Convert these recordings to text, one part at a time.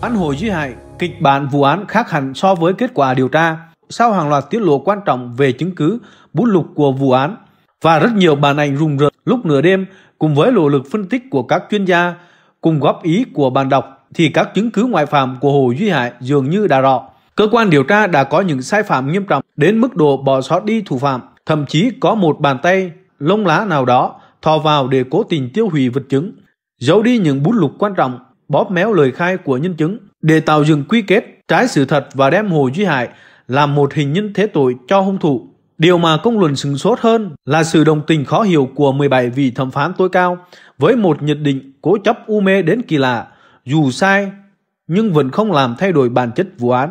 Án Hồ Duy Hải, kịch bản vụ án khác hẳn so với kết quả điều tra, sau hàng loạt tiết lộ quan trọng về chứng cứ, bút lục của vụ án và rất nhiều bản ảnh rùng rợn lúc nửa đêm cùng với lộ lực phân tích của các chuyên gia, cùng góp ý của bạn đọc thì các chứng cứ ngoại phạm của Hồ Duy Hải dường như đã rõ. Cơ quan điều tra đã có những sai phạm nghiêm trọng đến mức độ bỏ sót đi thủ phạm thậm chí có một bàn tay lông lá nào đó thò vào để cố tình tiêu hủy vật chứng, giấu đi những bút lục quan trọng, bóp méo lời khai của nhân chứng để tạo dựng quy kết trái sự thật và đem Hồ Duy Hải làm một hình nhân thế tội cho hung thủ. Điều mà công luận sừng sốt hơn là sự đồng tình khó hiểu của 17 vị thẩm phán tối cao với một nhận định cố chấp u mê đến kỳ lạ, dù sai nhưng vẫn không làm thay đổi bản chất vụ án.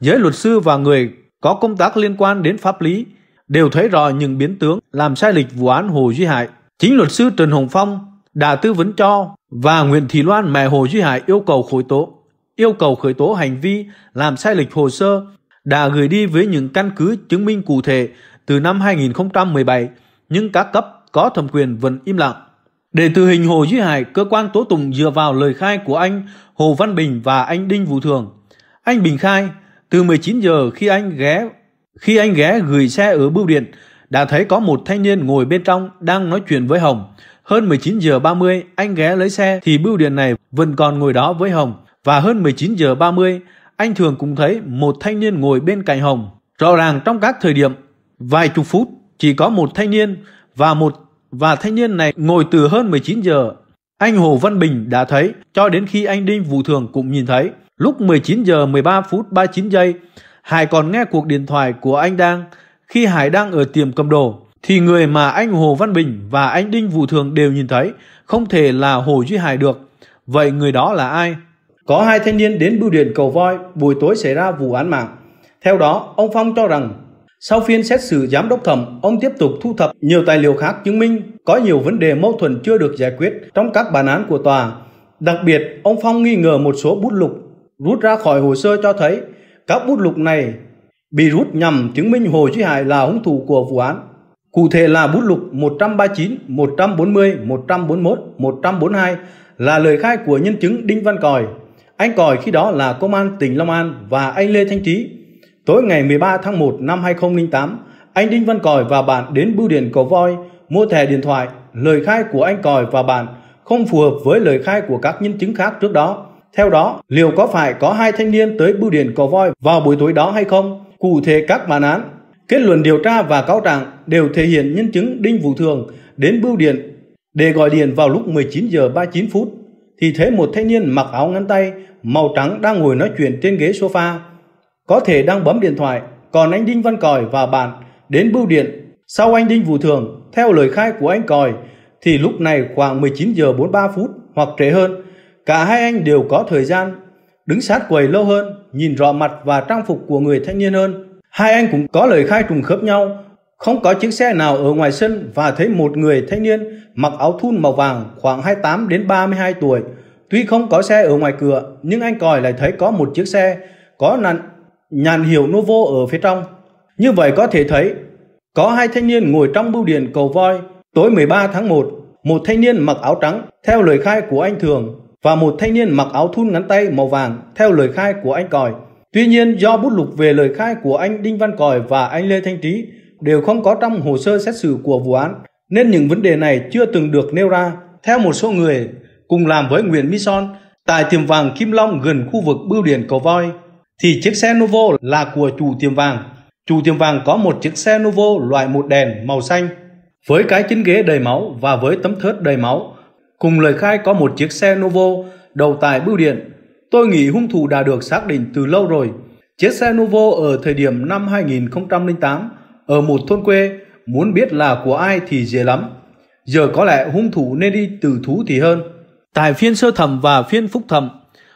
Giới luật sư và người có công tác liên quan đến pháp lý đều thấy rõ những biến tướng làm sai lệch vụ án Hồ Duy Hải. Chính luật sư Trần Hồng Phong đã tư vấn cho và Nguyễn Thị Loan mẹ Hồ Duy Hải yêu cầu khởi tố, yêu cầu khởi tố hành vi làm sai lệch hồ sơ đã gửi đi với những căn cứ chứng minh cụ thể từ năm 2017 nhưng các cấp có thẩm quyền vẫn im lặng. Để tử hình Hồ Duy Hải, cơ quan tố tụng dựa vào lời khai của anh Hồ Văn Bình và anh Đinh Vũ Thường. Anh Bình khai, từ 19 giờ khi anh ghé khi anh ghé gửi xe ở bưu điện, đã thấy có một thanh niên ngồi bên trong đang nói chuyện với Hồng. Hơn 19 giờ 30, anh ghé lấy xe thì bưu điện này vẫn còn ngồi đó với Hồng. Và hơn 19 giờ 30, anh thường cũng thấy một thanh niên ngồi bên cạnh Hồng. Rõ ràng trong các thời điểm vài chục phút chỉ có một thanh niên và một và thanh niên này ngồi từ hơn 19 giờ. Anh Hồ Văn Bình đã thấy cho đến khi anh Đinh Vũ Thường cũng nhìn thấy. Lúc 19 giờ 13 phút 39 giây, Hải còn nghe cuộc điện thoại của anh đang khi Hải đang ở tiệm cầm đồ thì người mà anh Hồ Văn Bình và anh Đinh Vũ Thường đều nhìn thấy không thể là Hồ Duy Hải được. Vậy người đó là ai? Có hai thanh niên đến bưu điện cầu voi buổi tối xảy ra vụ án mạng. Theo đó, ông Phong cho rằng sau phiên xét xử giám đốc thẩm, ông tiếp tục thu thập nhiều tài liệu khác chứng minh có nhiều vấn đề mâu thuẫn chưa được giải quyết trong các bản án của tòa. Đặc biệt, ông Phong nghi ngờ một số bút lục rút ra khỏi hồ sơ cho thấy các bút lục này bị rút nhằm chứng minh Hồ Chí Hải là hung thủ của vụ án. Cụ thể là bút lục 139, 140, 141, 142 là lời khai của nhân chứng Đinh Văn Còi. Anh Còi khi đó là công an tỉnh Long An và anh Lê Thanh Trí. Tối ngày 13 tháng 1 năm 2008, anh Đinh Văn Còi và bạn đến bưu điện Cầu Voi mua thẻ điện thoại. Lời khai của anh Còi và bạn không phù hợp với lời khai của các nhân chứng khác trước đó. Theo đó, liệu có phải có hai thanh niên tới bưu điện cò Voi vào buổi tối đó hay không? Cụ thể các bản án, kết luận điều tra và cáo trạng đều thể hiện nhân chứng Đinh Vũ Thường đến bưu điện để gọi điện vào lúc 19 giờ 39 phút thì thấy một thanh niên mặc áo ngắn tay màu trắng đang ngồi nói chuyện trên ghế sofa, có thể đang bấm điện thoại, còn anh Đinh Văn Còi và bạn đến bưu điện. Sau anh Đinh Vũ Thường, theo lời khai của anh Còi thì lúc này khoảng 19 giờ 43 phút hoặc trễ hơn cả hai anh đều có thời gian đứng sát quầy lâu hơn, nhìn rõ mặt và trang phục của người thanh niên hơn. Hai anh cũng có lời khai trùng khớp nhau, không có chiếc xe nào ở ngoài sân và thấy một người thanh niên mặc áo thun màu vàng khoảng 28 đến 32 tuổi. Tuy không có xe ở ngoài cửa, nhưng anh còi lại thấy có một chiếc xe có nạn, nhàn hiệu Novo ở phía trong. Như vậy có thể thấy, có hai thanh niên ngồi trong bưu điện cầu voi tối 13 tháng 1. Một thanh niên mặc áo trắng, theo lời khai của anh Thường, và một thanh niên mặc áo thun ngắn tay màu vàng theo lời khai của anh Còi. Tuy nhiên do bút lục về lời khai của anh Đinh Văn Còi và anh Lê Thanh Trí đều không có trong hồ sơ xét xử của vụ án nên những vấn đề này chưa từng được nêu ra. Theo một số người cùng làm với Nguyễn mỹ son tại tiệm vàng Kim Long gần khu vực bưu điện Cầu Voi thì chiếc xe Novo là của chủ tiệm vàng. Chủ tiệm vàng có một chiếc xe Novo loại một đèn màu xanh với cái chân ghế đầy máu và với tấm thớt đầy máu Cùng lời khai có một chiếc xe Novo đầu tài bưu điện. Tôi nghĩ hung thủ đã được xác định từ lâu rồi. Chiếc xe Novo ở thời điểm năm 2008 ở một thôn quê muốn biết là của ai thì dễ lắm. Giờ có lẽ hung thủ nên đi từ thú thì hơn. Tại phiên sơ thẩm và phiên phúc thẩm,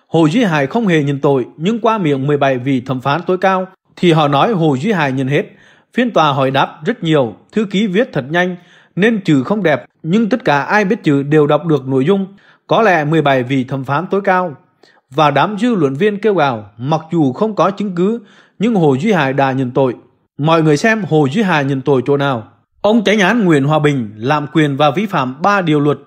Hồ Duy Hải không hề nhận tội nhưng qua miệng 17 vị thẩm phán tối cao thì họ nói Hồ Duy Hải nhận hết. Phiên tòa hỏi đáp rất nhiều, thư ký viết thật nhanh, nên chữ không đẹp, nhưng tất cả ai biết chữ đều đọc được nội dung, có lẽ 17 vị thẩm phán tối cao. Và đám dư luận viên kêu gào, mặc dù không có chứng cứ, nhưng Hồ Duy Hải đã nhận tội. Mọi người xem Hồ Duy Hải nhận tội chỗ nào. Ông tránh án Nguyễn Hòa Bình làm quyền và vi phạm 3 điều luật,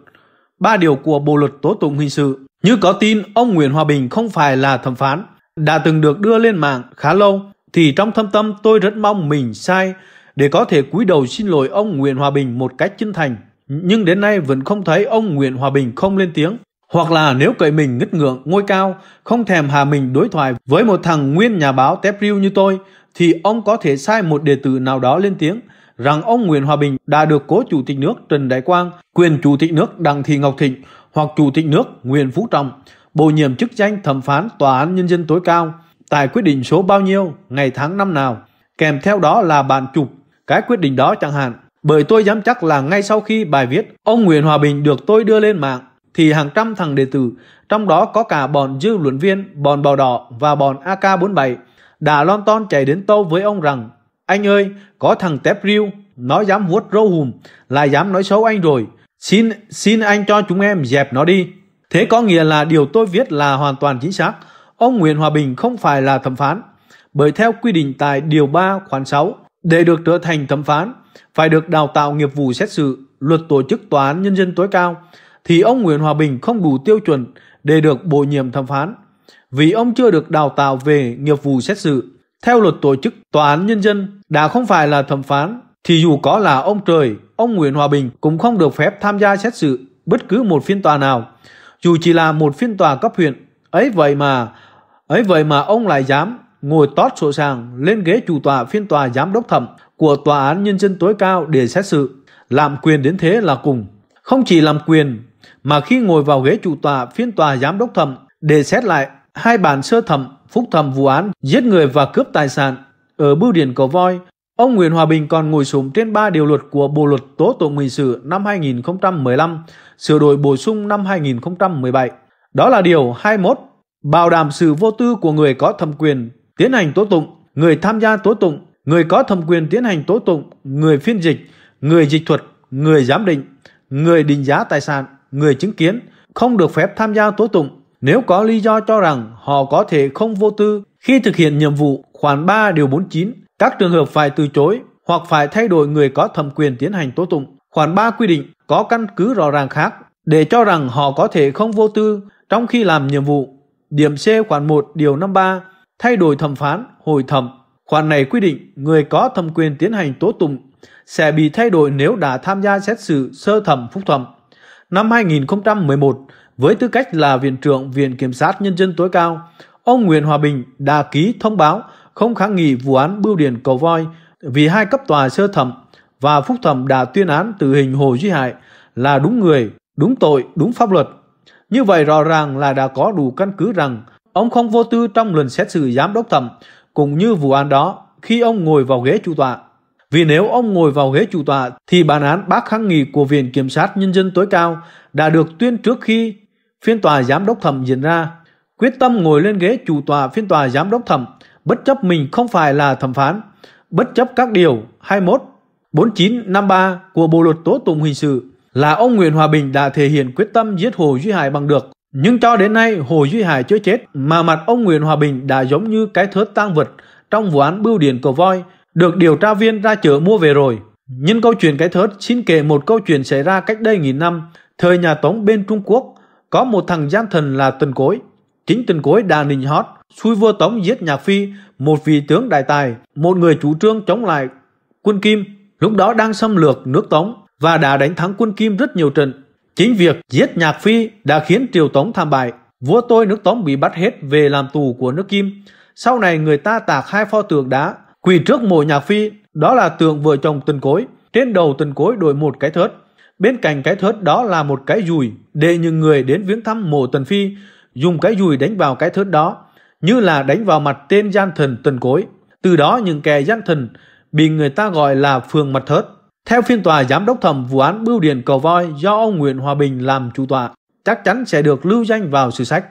3 điều của Bộ luật tố tụng hình sự. Như có tin ông Nguyễn Hòa Bình không phải là thẩm phán, đã từng được đưa lên mạng khá lâu, thì trong thâm tâm tôi rất mong mình sai, để có thể cúi đầu xin lỗi ông Nguyễn Hòa Bình một cách chân thành. Nhưng đến nay vẫn không thấy ông Nguyễn Hòa Bình không lên tiếng. Hoặc là nếu cậy mình ngất ngượng, ngôi cao, không thèm hà mình đối thoại với một thằng nguyên nhà báo tép riu như tôi, thì ông có thể sai một đề tử nào đó lên tiếng rằng ông Nguyễn Hòa Bình đã được cố chủ tịch nước Trần Đại Quang, quyền chủ tịch nước Đặng Thị Ngọc Thịnh hoặc chủ tịch nước Nguyễn Phú Trọng bổ nhiệm chức danh thẩm phán tòa án nhân dân tối cao tại quyết định số bao nhiêu, ngày tháng năm nào. Kèm theo đó là bản chụp cái quyết định đó chẳng hạn. Bởi tôi dám chắc là ngay sau khi bài viết ông Nguyễn Hòa Bình được tôi đưa lên mạng, thì hàng trăm thằng đệ tử, trong đó có cả bọn dư luận viên, bọn bào đỏ và bọn AK-47, đã lon ton chạy đến tâu với ông rằng Anh ơi, có thằng tép riêu, nó dám vuốt râu hùm, là dám nói xấu anh rồi. Xin, xin anh cho chúng em dẹp nó đi. Thế có nghĩa là điều tôi viết là hoàn toàn chính xác. Ông Nguyễn Hòa Bình không phải là thẩm phán. Bởi theo quy định tại Điều 3 khoản 6, để được trở thành thẩm phán, phải được đào tạo nghiệp vụ xét xử, luật tổ chức tòa án nhân dân tối cao, thì ông Nguyễn Hòa Bình không đủ tiêu chuẩn để được bổ nhiệm thẩm phán, vì ông chưa được đào tạo về nghiệp vụ xét xử. Theo luật tổ chức tòa án nhân dân đã không phải là thẩm phán, thì dù có là ông trời, ông Nguyễn Hòa Bình cũng không được phép tham gia xét xử bất cứ một phiên tòa nào, dù chỉ là một phiên tòa cấp huyện. Ấy vậy mà, ấy vậy mà ông lại dám ngồi tót sổ sàng lên ghế chủ tọa phiên tòa giám đốc thẩm của Tòa án Nhân dân tối cao để xét xử. Làm quyền đến thế là cùng. Không chỉ làm quyền, mà khi ngồi vào ghế chủ tọa phiên tòa giám đốc thẩm để xét lại hai bản sơ thẩm, phúc thẩm vụ án giết người và cướp tài sản ở bưu điện Cầu Voi, ông Nguyễn Hòa Bình còn ngồi sụm trên ba điều luật của Bộ luật tố tụng hình sự năm 2015, sửa đổi bổ sung năm 2017. Đó là điều 21, bảo đảm sự vô tư của người có thẩm quyền tiến hành tố tụng, người tham gia tố tụng, người có thẩm quyền tiến hành tố tụng, người phiên dịch, người dịch thuật, người giám định, người định giá tài sản, người chứng kiến không được phép tham gia tố tụng nếu có lý do cho rằng họ có thể không vô tư khi thực hiện nhiệm vụ khoản 3 điều 49. Các trường hợp phải từ chối hoặc phải thay đổi người có thẩm quyền tiến hành tố tụng. Khoản 3 quy định có căn cứ rõ ràng khác để cho rằng họ có thể không vô tư trong khi làm nhiệm vụ. Điểm C khoản 1 điều 53 thay đổi thẩm phán, hồi thẩm. Khoản này quy định người có thẩm quyền tiến hành tố tụng sẽ bị thay đổi nếu đã tham gia xét xử sơ thẩm phúc thẩm. Năm 2011, với tư cách là Viện trưởng Viện Kiểm sát Nhân dân tối cao, ông Nguyễn Hòa Bình đã ký thông báo không kháng nghị vụ án bưu điện cầu voi vì hai cấp tòa sơ thẩm và phúc thẩm đã tuyên án tử hình Hồ Duy Hải là đúng người, đúng tội, đúng pháp luật. Như vậy rõ ràng là đã có đủ căn cứ rằng Ông không vô tư trong lần xét xử giám đốc thẩm cũng như vụ án đó khi ông ngồi vào ghế chủ tọa. Vì nếu ông ngồi vào ghế chủ tọa thì bản án bác kháng nghị của Viện Kiểm sát Nhân dân tối cao đã được tuyên trước khi phiên tòa giám đốc thẩm diễn ra. Quyết tâm ngồi lên ghế chủ tọa phiên tòa giám đốc thẩm bất chấp mình không phải là thẩm phán, bất chấp các điều 21, 4953 của Bộ luật tố tụng hình sự là ông Nguyễn Hòa Bình đã thể hiện quyết tâm giết Hồ Duy Hải bằng được. Nhưng cho đến nay, Hồ Duy Hải chưa chết mà mặt ông Nguyễn Hòa Bình đã giống như cái thớt tang vật trong vụ án bưu điện cầu voi được điều tra viên ra chợ mua về rồi. Nhân câu chuyện cái thớt, xin kể một câu chuyện xảy ra cách đây nghìn năm, thời nhà Tống bên Trung Quốc, có một thằng gian thần là Tần Cối. Chính Tần Cối đã nịnh hót, xui vua Tống giết Nhạc Phi, một vị tướng đại tài, một người chủ trương chống lại quân Kim, lúc đó đang xâm lược nước Tống và đã đánh thắng quân Kim rất nhiều trận. Chính việc giết Nhạc Phi đã khiến triều Tống tham bại, vua tôi nước Tống bị bắt hết về làm tù của nước Kim. Sau này người ta tạc hai pho tượng đá, quỳ trước mộ Nhạc Phi, đó là tượng vợ chồng Tần Cối. Trên đầu Tần Cối đội một cái thớt, bên cạnh cái thớt đó là một cái dùi để những người đến viếng thăm mộ Tần Phi dùng cái dùi đánh vào cái thớt đó như là đánh vào mặt tên gian thần Tần Cối. Từ đó những kẻ gian thần bị người ta gọi là phường mặt thớt. Theo phiên tòa giám đốc thẩm vụ án bưu điện cầu voi do ông Nguyễn Hòa Bình làm chủ tọa, chắc chắn sẽ được lưu danh vào sử sách.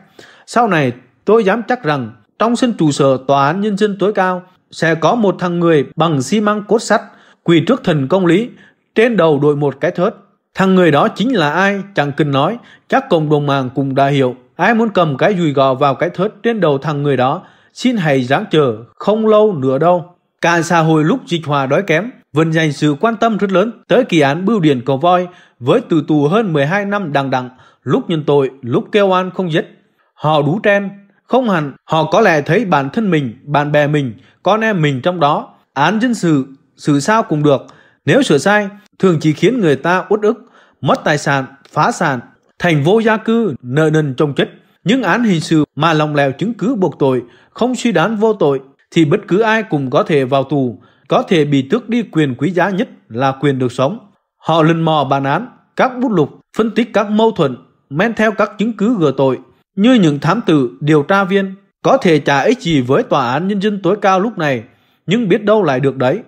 Sau này, tôi dám chắc rằng trong sân trụ sở tòa án nhân dân tối cao sẽ có một thằng người bằng xi măng cốt sắt quỳ trước thần công lý, trên đầu đội một cái thớt. Thằng người đó chính là ai chẳng cần nói, chắc cộng đồng mạng cũng đã hiểu. Ai muốn cầm cái dùi gò vào cái thớt trên đầu thằng người đó, xin hãy ráng chờ, không lâu nữa đâu. Cả xã hội lúc dịch hòa đói kém, vẫn dành sự quan tâm rất lớn tới kỳ án bưu điện cầu voi với từ tù hơn 12 năm đằng đẳng, lúc nhân tội, lúc kêu an không dứt. Họ đú tren, không hẳn, họ có lẽ thấy bản thân mình, bạn bè mình, con em mình trong đó. Án dân sự, xử sao cũng được. Nếu sửa sai, thường chỉ khiến người ta uất ức, mất tài sản, phá sản, thành vô gia cư, nợ nần trong chất. Những án hình sự mà lòng lèo chứng cứ buộc tội, không suy đoán vô tội, thì bất cứ ai cũng có thể vào tù, có thể bị tước đi quyền quý giá nhất là quyền được sống. Họ lần mò bàn án, các bút lục, phân tích các mâu thuẫn, men theo các chứng cứ gờ tội. Như những thám tử, điều tra viên, có thể trả ích gì với tòa án nhân dân tối cao lúc này, nhưng biết đâu lại được đấy.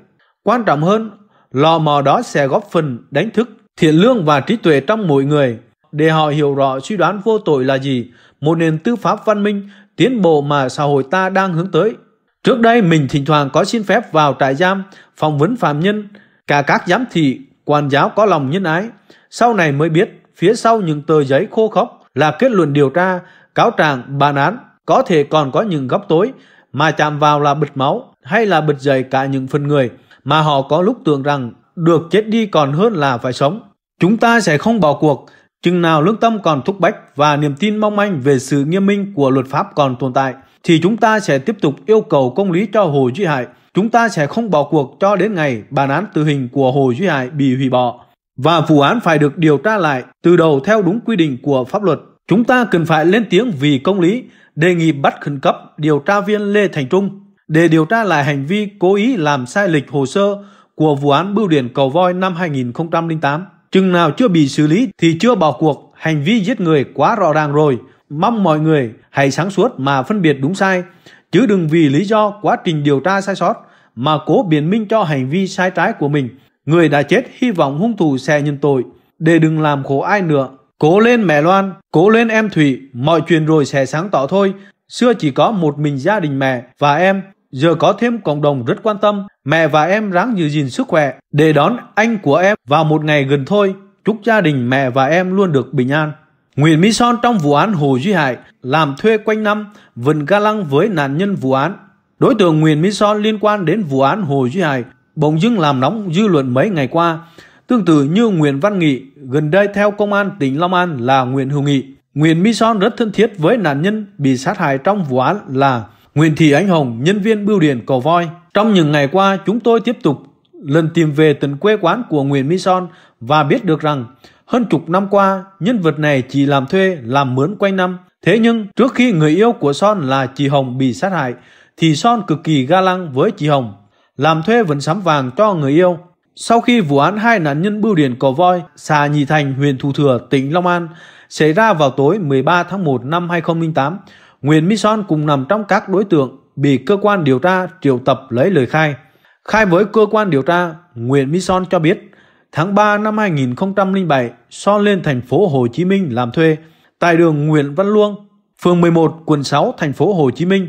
Quan trọng hơn, lò mò đó sẽ góp phần đánh thức thiện lương và trí tuệ trong mỗi người để họ hiểu rõ suy đoán vô tội là gì, một nền tư pháp văn minh, tiến bộ mà xã hội ta đang hướng tới. Trước đây mình thỉnh thoảng có xin phép vào trại giam, phỏng vấn phạm nhân, cả các giám thị, quan giáo có lòng nhân ái. Sau này mới biết, phía sau những tờ giấy khô khốc là kết luận điều tra, cáo trạng, bàn án, có thể còn có những góc tối mà chạm vào là bịt máu hay là bịt dày cả những phần người mà họ có lúc tưởng rằng được chết đi còn hơn là phải sống. Chúng ta sẽ không bỏ cuộc, chừng nào lương tâm còn thúc bách và niềm tin mong manh về sự nghiêm minh của luật pháp còn tồn tại thì chúng ta sẽ tiếp tục yêu cầu công lý cho Hồ Duy Hải. Chúng ta sẽ không bỏ cuộc cho đến ngày bản án tử hình của Hồ Duy Hải bị hủy bỏ. Và vụ án phải được điều tra lại từ đầu theo đúng quy định của pháp luật. Chúng ta cần phải lên tiếng vì công lý, đề nghị bắt khẩn cấp điều tra viên Lê Thành Trung để điều tra lại hành vi cố ý làm sai lịch hồ sơ của vụ án bưu điện cầu voi năm 2008. Chừng nào chưa bị xử lý thì chưa bỏ cuộc, hành vi giết người quá rõ ràng rồi, Mong mọi người hãy sáng suốt mà phân biệt đúng sai, chứ đừng vì lý do quá trình điều tra sai sót mà cố biện minh cho hành vi sai trái của mình. Người đã chết hy vọng hung thủ sẽ nhân tội, để đừng làm khổ ai nữa. Cố lên mẹ Loan, cố lên em Thủy, mọi chuyện rồi sẽ sáng tỏ thôi. Xưa chỉ có một mình gia đình mẹ và em, giờ có thêm cộng đồng rất quan tâm. Mẹ và em ráng giữ gìn sức khỏe để đón anh của em vào một ngày gần thôi. Chúc gia đình mẹ và em luôn được bình an. Nguyễn Mỹ Son trong vụ án Hồ Duy Hải làm thuê quanh năm vần ga lăng với nạn nhân vụ án. Đối tượng Nguyễn Mỹ Son liên quan đến vụ án Hồ Duy Hải bỗng dưng làm nóng dư luận mấy ngày qua. Tương tự như Nguyễn Văn Nghị, gần đây theo công an tỉnh Long An là Nguyễn Hữu Nghị. Nguyễn Mỹ Son rất thân thiết với nạn nhân bị sát hại trong vụ án là Nguyễn Thị Anh Hồng, nhân viên bưu điện Cầu Voi. Trong những ngày qua, chúng tôi tiếp tục lần tìm về tận quê quán của Nguyễn Mỹ Son và biết được rằng hơn chục năm qua, nhân vật này chỉ làm thuê, làm mướn quanh năm. Thế nhưng, trước khi người yêu của Son là chị Hồng bị sát hại, thì Son cực kỳ ga lăng với chị Hồng, làm thuê vẫn sắm vàng cho người yêu. Sau khi vụ án hai nạn nhân bưu điện cò voi, xà Nhị Thành, huyện Thủ Thừa, tỉnh Long An, xảy ra vào tối 13 tháng 1 năm 2008, Nguyễn Mỹ Son cùng nằm trong các đối tượng bị cơ quan điều tra triệu tập lấy lời khai. Khai với cơ quan điều tra, Nguyễn Mỹ Son cho biết tháng 3 năm 2007 Son lên thành phố Hồ Chí Minh làm thuê tại đường Nguyễn Văn Luông, phường 11, quận 6, thành phố Hồ Chí Minh.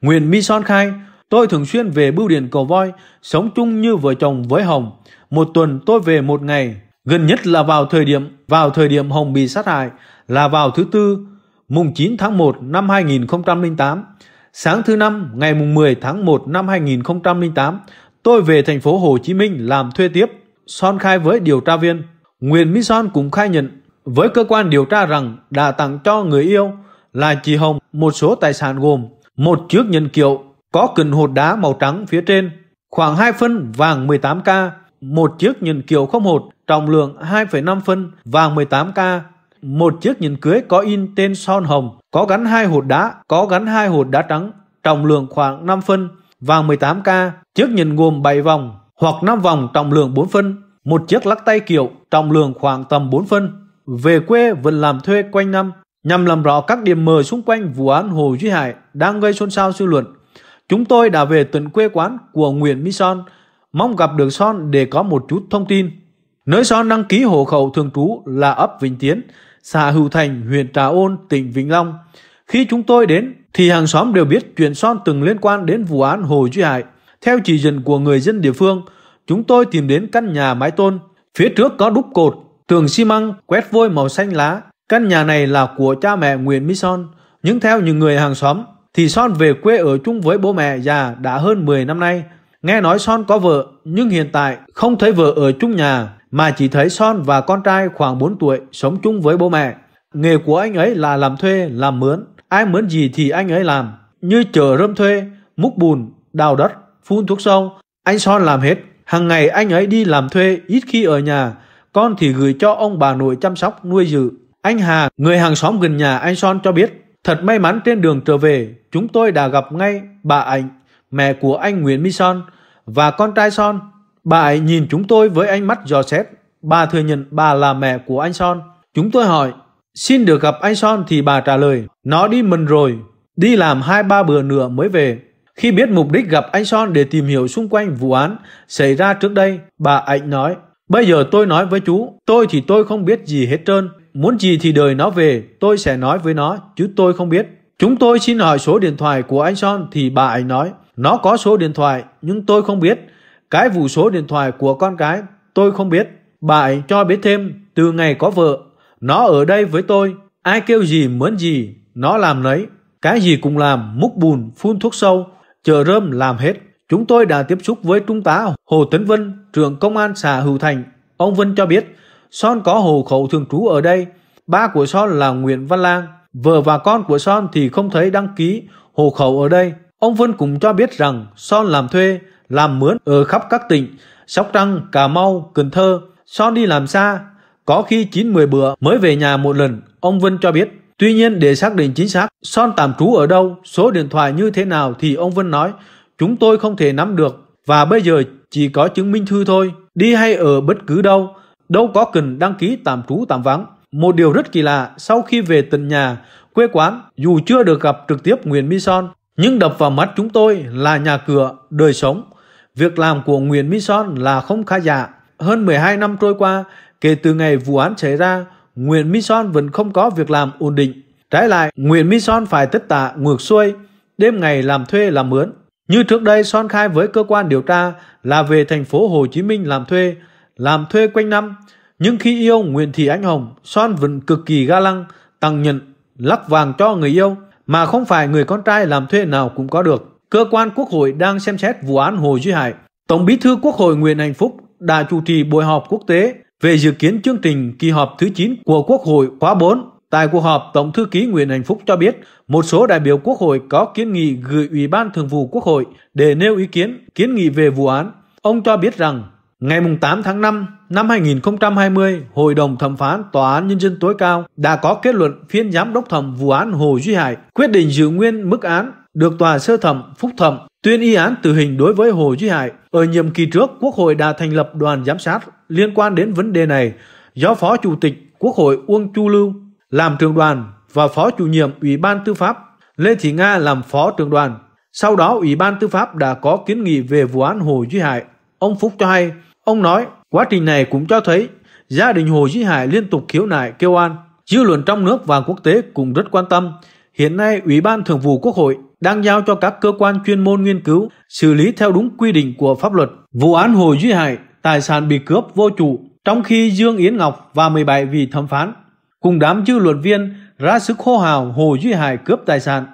Nguyễn Mi Son khai, tôi thường xuyên về bưu điện cầu voi, sống chung như vợ chồng với Hồng. Một tuần tôi về một ngày, gần nhất là vào thời điểm vào thời điểm Hồng bị sát hại là vào thứ tư, mùng 9 tháng 1 năm 2008. Sáng thứ năm, ngày mùng 10 tháng 1 năm 2008, tôi về thành phố Hồ Chí Minh làm thuê tiếp. Son khai với điều tra viên. Nguyễn Mỹ Son cũng khai nhận với cơ quan điều tra rằng đã tặng cho người yêu là chị Hồng một số tài sản gồm một chiếc nhẫn kiệu có cần hột đá màu trắng phía trên, khoảng 2 phân vàng 18K, một chiếc nhẫn kiệu không hột trọng lượng 2,5 phân vàng 18K, một chiếc nhẫn cưới có in tên son hồng, có gắn hai hột đá, có gắn hai hột đá trắng, trọng lượng khoảng 5 phân, vàng 18K, chiếc nhẫn gồm 7 vòng, hoặc 5 vòng trọng lượng 4 phân, một chiếc lắc tay kiểu trọng lượng khoảng tầm 4 phân, về quê vẫn làm thuê quanh năm nhằm làm rõ các điểm mờ xung quanh vụ án Hồ Duy Hải đang gây xôn xao dư luận. Chúng tôi đã về tận quê quán của Nguyễn Mỹ Son, mong gặp được Son để có một chút thông tin. Nơi Son đăng ký hộ khẩu thường trú là ấp Vĩnh Tiến, xã Hữu Thành, huyện Trà Ôn, tỉnh Vĩnh Long. Khi chúng tôi đến thì hàng xóm đều biết chuyện Son từng liên quan đến vụ án Hồ Duy Hải. Theo chỉ dẫn của người dân địa phương, chúng tôi tìm đến căn nhà mái tôn. Phía trước có đúc cột, tường xi măng, quét vôi màu xanh lá. Căn nhà này là của cha mẹ Nguyễn Mỹ Son. Nhưng theo những người hàng xóm, thì Son về quê ở chung với bố mẹ già đã hơn 10 năm nay. Nghe nói Son có vợ, nhưng hiện tại không thấy vợ ở chung nhà, mà chỉ thấy Son và con trai khoảng 4 tuổi sống chung với bố mẹ. Nghề của anh ấy là làm thuê, làm mướn. Ai mướn gì thì anh ấy làm, như chở rơm thuê, múc bùn, đào đất, phun thuốc sâu. Anh Son làm hết. Hàng ngày anh ấy đi làm thuê, ít khi ở nhà. Con thì gửi cho ông bà nội chăm sóc, nuôi dự. Anh Hà, người hàng xóm gần nhà anh Son cho biết. Thật may mắn trên đường trở về, chúng tôi đã gặp ngay bà Ảnh, mẹ của anh Nguyễn My Son và con trai Son. Bà ấy nhìn chúng tôi với ánh mắt dò xét. Bà thừa nhận bà là mẹ của anh Son. Chúng tôi hỏi, xin được gặp anh Son thì bà trả lời, nó đi mần rồi, đi làm hai ba bữa nữa mới về. Khi biết mục đích gặp anh Son để tìm hiểu xung quanh vụ án xảy ra trước đây, bà Ảnh nói, Bây giờ tôi nói với chú, tôi thì tôi không biết gì hết trơn. Muốn gì thì đời nó về, tôi sẽ nói với nó, chứ tôi không biết. Chúng tôi xin hỏi số điện thoại của anh Son thì bà ảnh nói, nó có số điện thoại nhưng tôi không biết. Cái vụ số điện thoại của con cái tôi không biết. Bà ảnh cho biết thêm, từ ngày có vợ, nó ở đây với tôi, ai kêu gì mướn gì, nó làm nấy. Cái gì cũng làm, múc bùn, phun thuốc sâu, chờ rơm làm hết. Chúng tôi đã tiếp xúc với Trung tá Hồ Tấn Vân, trưởng công an xã Hữu Thành. Ông Vân cho biết, Son có hồ khẩu thường trú ở đây. Ba của Son là Nguyễn Văn Lang, vợ và con của Son thì không thấy đăng ký hồ khẩu ở đây. Ông Vân cũng cho biết rằng Son làm thuê, làm mướn ở khắp các tỉnh Sóc Trăng, Cà Mau, Cần Thơ. Son đi làm xa, có khi 9-10 bữa mới về nhà một lần, ông Vân cho biết. Tuy nhiên để xác định chính xác Son tạm trú ở đâu, số điện thoại như thế nào thì ông Vân nói chúng tôi không thể nắm được và bây giờ chỉ có chứng minh thư thôi. Đi hay ở bất cứ đâu, đâu có cần đăng ký tạm trú tạm vắng. Một điều rất kỳ lạ, sau khi về tận nhà, quê quán, dù chưa được gặp trực tiếp Nguyễn Mi Son, nhưng đập vào mắt chúng tôi là nhà cửa, đời sống. Việc làm của Nguyễn Mi Son là không khá giả. Hơn 12 năm trôi qua, kể từ ngày vụ án xảy ra, Nguyễn Mỹ Son vẫn không có việc làm ổn định. Trái lại, Nguyễn Mỹ Son phải tất tả ngược xuôi, đêm ngày làm thuê làm mướn. Như trước đây Son khai với cơ quan điều tra là về thành phố Hồ Chí Minh làm thuê, làm thuê quanh năm. Nhưng khi yêu Nguyễn Thị Anh Hồng, Son vẫn cực kỳ ga lăng, tăng nhận, lắc vàng cho người yêu, mà không phải người con trai làm thuê nào cũng có được. Cơ quan Quốc hội đang xem xét vụ án Hồ Duy Hải. Tổng bí thư Quốc hội Nguyễn Hạnh Phúc đã chủ trì buổi họp quốc tế về dự kiến chương trình kỳ họp thứ 9 của Quốc hội khóa 4. Tại cuộc họp, Tổng thư ký Nguyễn Hạnh Phúc cho biết một số đại biểu Quốc hội có kiến nghị gửi Ủy ban Thường vụ Quốc hội để nêu ý kiến, kiến nghị về vụ án. Ông cho biết rằng Ngày 8 tháng 5 năm 2020, Hội đồng Thẩm phán Tòa án Nhân dân tối cao đã có kết luận phiên giám đốc thẩm vụ án Hồ Duy Hải quyết định giữ nguyên mức án được Tòa sơ thẩm, phúc thẩm tuyên y án tử hình đối với Hồ Duy Hải. Ở nhiệm kỳ trước, Quốc hội đã thành lập đoàn giám sát liên quan đến vấn đề này do Phó Chủ tịch Quốc hội Uông Chu Lưu làm trường đoàn và Phó chủ nhiệm Ủy ban Tư pháp Lê Thị Nga làm Phó trưởng đoàn. Sau đó Ủy ban Tư pháp đã có kiến nghị về vụ án Hồ Duy Hải. Ông Phúc cho hay, ông nói quá trình này cũng cho thấy gia đình Hồ Duy Hải liên tục khiếu nại kêu an. Dư luận trong nước và quốc tế cũng rất quan tâm Hiện nay, Ủy ban Thường vụ Quốc hội đang giao cho các cơ quan chuyên môn nghiên cứu xử lý theo đúng quy định của pháp luật vụ án Hồ Duy Hải, tài sản bị cướp vô chủ, trong khi Dương Yến Ngọc và 17 vị thẩm phán cùng đám dư luận viên ra sức hô hào Hồ Duy Hải cướp tài sản,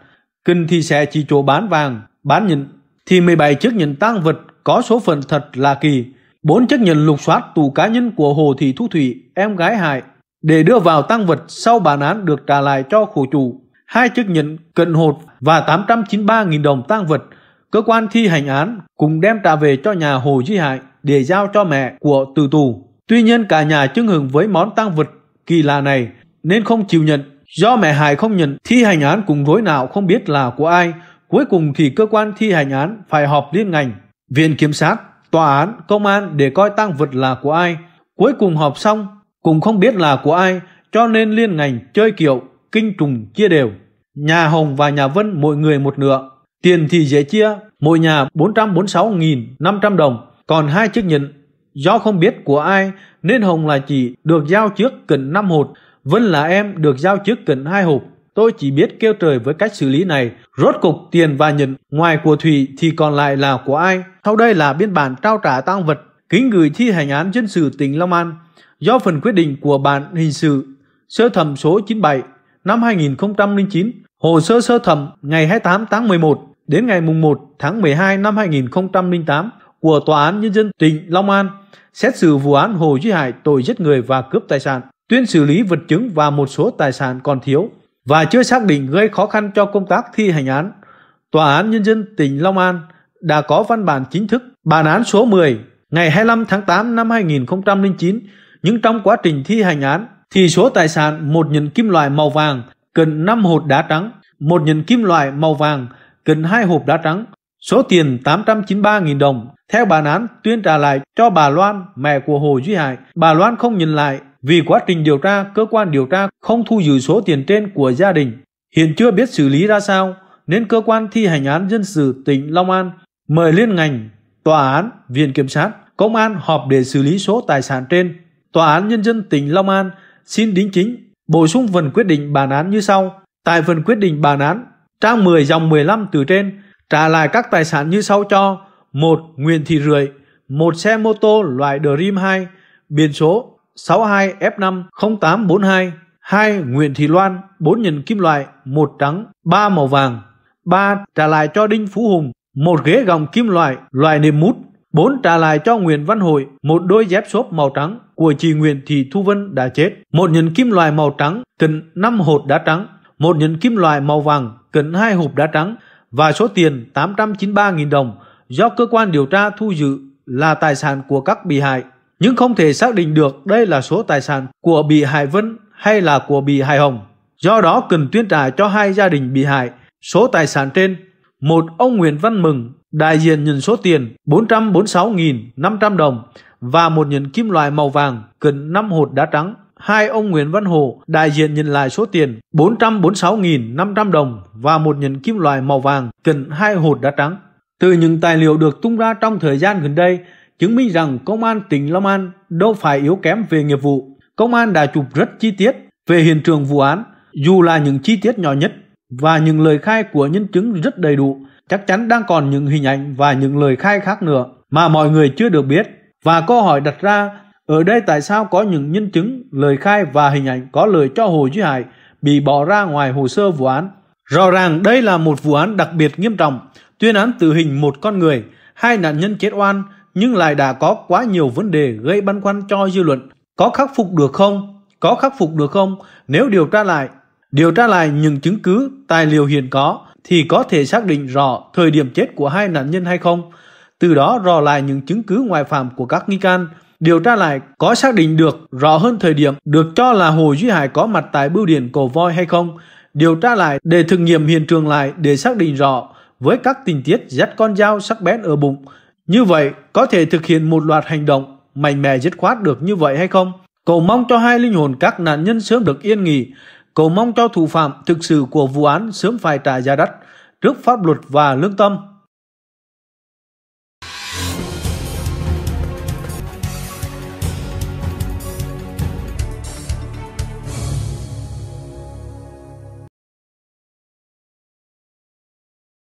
kinh thì sẽ chỉ chỗ bán vàng, bán nhịn, thì 17 chiếc nhẫn tăng vật có số phận thật là kỳ. Bốn chiếc nhẫn lục soát tù cá nhân của Hồ Thị Thu Thủy, em gái Hải, để đưa vào tăng vật sau bản án được trả lại cho khổ chủ hai chiếc nhẫn cận hột và 893.000 đồng tang vật. Cơ quan thi hành án cùng đem trả về cho nhà Hồ Duy Hải để giao cho mẹ của tử tù. Tuy nhiên cả nhà chưng hưởng với món tang vật kỳ lạ này nên không chịu nhận. Do mẹ Hải không nhận thi hành án cùng rối nào không biết là của ai, cuối cùng thì cơ quan thi hành án phải họp liên ngành, viện kiểm sát, tòa án, công an để coi tang vật là của ai. Cuối cùng họp xong, cũng không biết là của ai, cho nên liên ngành chơi kiệu kinh trùng chia đều. Nhà Hồng và nhà Vân mỗi người một nửa. Tiền thì dễ chia, mỗi nhà 446.500 đồng, còn hai chiếc nhẫn. Do không biết của ai nên Hồng là chị được giao trước cận 5 hột, Vân là em được giao trước cận 2 hộp. Tôi chỉ biết kêu trời với cách xử lý này. Rốt cục tiền và nhẫn ngoài của Thủy thì còn lại là của ai? Sau đây là biên bản trao trả tang vật kính gửi thi hành án dân sự tỉnh Long An do phần quyết định của bản hình sự sơ thẩm số 97 năm 2009, hồ sơ sơ thẩm ngày 28 tháng 11 đến ngày 1 tháng 12 năm 2008 của Tòa án Nhân dân tỉnh Long An xét xử vụ án Hồ Duy Hải tội giết người và cướp tài sản, tuyên xử lý vật chứng và một số tài sản còn thiếu và chưa xác định gây khó khăn cho công tác thi hành án. Tòa án Nhân dân tỉnh Long An đã có văn bản chính thức bản án số 10 ngày 25 tháng 8 năm 2009 nhưng trong quá trình thi hành án thì số tài sản một nhẫn kim loại màu vàng cần 5 hộp đá trắng, một nhẫn kim loại màu vàng cần hai hộp đá trắng, số tiền 893.000 đồng. Theo bản án, tuyên trả lại cho bà Loan, mẹ của Hồ Duy Hải. Bà Loan không nhận lại vì quá trình điều tra, cơ quan điều tra không thu giữ số tiền trên của gia đình. Hiện chưa biết xử lý ra sao, nên cơ quan thi hành án dân sự tỉnh Long An mời liên ngành, tòa án, viện kiểm sát, công an họp để xử lý số tài sản trên. Tòa án Nhân dân tỉnh Long An xin đính chính, bổ sung phần quyết định bản án như sau. Tại phần quyết định bản án, trang 10 dòng 15 từ trên, trả lại các tài sản như sau cho một Nguyễn Thị Rưỡi, một xe mô tô loại Dream 2, biển số 62F50842, 2 Nguyễn Thị Loan, 4 nhẫn kim loại, 1 trắng, 3 màu vàng, 3 trả lại cho Đinh Phú Hùng, một ghế gòng kim loại loại nệm mút, bốn Trả lại cho Nguyễn Văn Hội một đôi dép xốp màu trắng của chị Nguyễn Thị Thu Vân đã chết, một nhẫn kim loại màu trắng cận năm hột đá trắng, một nhẫn kim loại màu vàng cận hai hộp đá trắng và số tiền 893.000 đồng do cơ quan điều tra thu giữ là tài sản của các bị hại, nhưng không thể xác định được đây là số tài sản của bị hại Vân hay là của bị hại Hồng. Do đó cần tuyên trả cho hai gia đình bị hại số tài sản trên. Một ông Nguyễn Văn Mừng Đại diện nhận số tiền 446.500 đồng và một nhẫn kim loại màu vàng gần 5 hột đá trắng. Hai ông Nguyễn Văn Hồ đại diện nhận lại số tiền 446.500 đồng và một nhẫn kim loại màu vàng gần hai hột đá trắng. Từ những tài liệu được tung ra trong thời gian gần đây, chứng minh rằng công an tỉnh Long An đâu phải yếu kém về nghiệp vụ. Công an đã chụp rất chi tiết về hiện trường vụ án, dù là những chi tiết nhỏ nhất và những lời khai của nhân chứng rất đầy đủ chắc chắn đang còn những hình ảnh và những lời khai khác nữa mà mọi người chưa được biết. Và câu hỏi đặt ra ở đây tại sao có những nhân chứng, lời khai và hình ảnh có lời cho Hồ Duy Hải bị bỏ ra ngoài hồ sơ vụ án. Rõ ràng đây là một vụ án đặc biệt nghiêm trọng, tuyên án tử hình một con người, hai nạn nhân chết oan nhưng lại đã có quá nhiều vấn đề gây băn khoăn cho dư luận. Có khắc phục được không? Có khắc phục được không? Nếu điều tra lại, điều tra lại những chứng cứ, tài liệu hiện có, thì có thể xác định rõ thời điểm chết của hai nạn nhân hay không, từ đó rò lại những chứng cứ ngoại phạm của các nghi can, điều tra lại có xác định được rõ hơn thời điểm được cho là Hồ Duy Hải có mặt tại bưu điện Cổ Voi hay không, điều tra lại để thực nghiệm hiện trường lại để xác định rõ với các tình tiết dắt con dao sắc bén ở bụng. Như vậy, có thể thực hiện một loạt hành động mạnh mẽ dứt khoát được như vậy hay không? Cầu mong cho hai linh hồn các nạn nhân sớm được yên nghỉ, cầu mong cho thủ phạm thực sự của vụ án sớm phải trả giá đắt trước pháp luật và lương tâm.